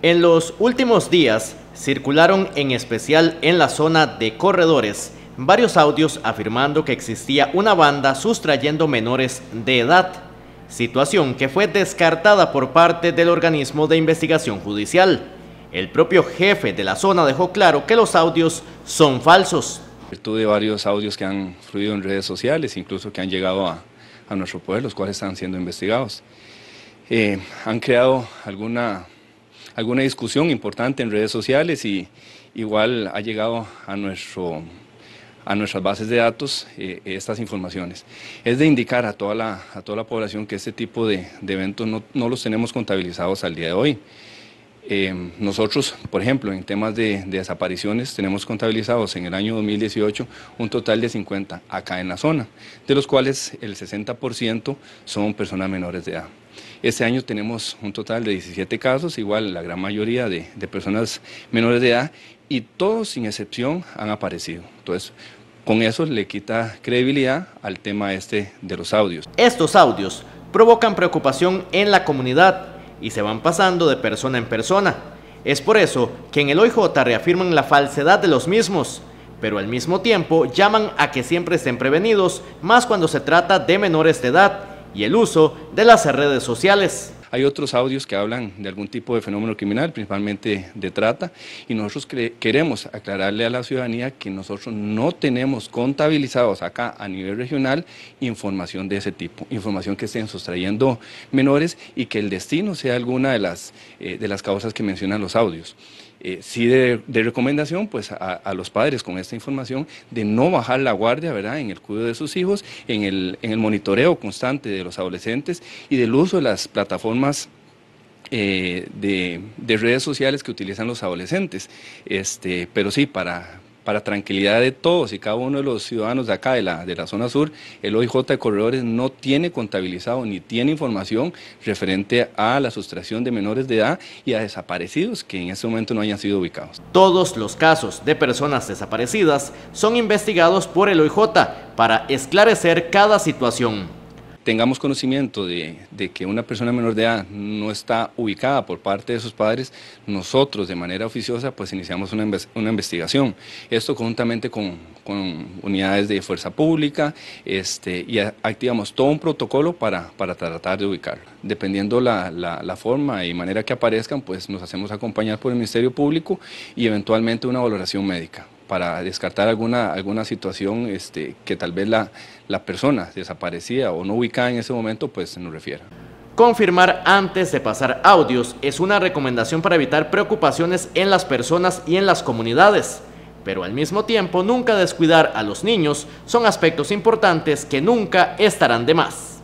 En los últimos días circularon en especial en la zona de corredores varios audios afirmando que existía una banda sustrayendo menores de edad, situación que fue descartada por parte del organismo de investigación judicial. El propio jefe de la zona dejó claro que los audios son falsos. En de varios audios que han fluido en redes sociales, incluso que han llegado a, nuestro poder, los cuales están siendo investigados, eh, han creado alguna alguna discusión importante en redes sociales y igual ha llegado a nuestro a nuestras bases de datos eh, estas informaciones. Es de indicar a toda la, a toda la población que este tipo de, de eventos no, no los tenemos contabilizados al día de hoy. Eh, nosotros, por ejemplo, en temas de, desapariciones, tenemos contabilizados en el año 2018 un total de 50 acá en la zona, de los cuales el 60% son personas menores de edad. Este año tenemos un total de 17 casos, igual la gran mayoría de, de personas menores de edad, y todos sin excepción han aparecido. Entonces, con eso le quita credibilidad al tema este de los audios. Estos audios provocan preocupación en la comunidad y se van pasando de persona en persona. Es por eso que en el OIJ reafirman la falsedad de los mismos, pero al mismo tiempo llaman a que siempre estén prevenidos, más cuando se trata de menores de edad y el uso de las redes sociales. Hay otros audios que hablan de algún tipo de fenómeno criminal, principalmente de trata, y nosotros queremos aclararle a la ciudadanía que nosotros no tenemos contabilizados acá a nivel regional información de ese tipo, información que estén sustrayendo menores y que el destino sea alguna de las, eh, de las causas que mencionan los audios. Eh, sí de, recomendación pues a, los padres con esta información de no bajar la guardia ¿verdad? en el cuidado de sus hijos, en el, en el monitoreo constante de los adolescentes y del uso de las plataformas eh, de, de, redes sociales que utilizan los adolescentes. Este, pero sí, para, para tranquilidad de todos y cada uno de los ciudadanos de acá, de la, zona sur, el OIJ de Corredores no tiene contabilizado ni tiene información referente a la sustracción de menores de edad y a desaparecidos que en ese momento no hayan sido ubicados. Todos los casos de personas desaparecidas son investigados por el OIJ para esclarecer cada situación tengamos conocimiento de, que una persona menor de edad no está ubicada por parte de sus padres, nosotros de manera oficiosa pues iniciamos una, investigación. Esto conjuntamente con, unidades de fuerza pública este, y activamos todo un protocolo para, tratar de ubicarla. Dependiendo la, la, forma y manera que aparezcan, pues nos hacemos acompañar por el Ministerio Público y eventualmente una valoración médica para descartar alguna, alguna situación este, que tal vez la, la persona desaparecía o no ubicada en ese momento, pues se nos refiera. Confirmar antes de pasar audios es una recomendación para evitar preocupaciones en las personas y en las comunidades, pero al mismo tiempo nunca descuidar a los niños son aspectos importantes que nunca estarán de más.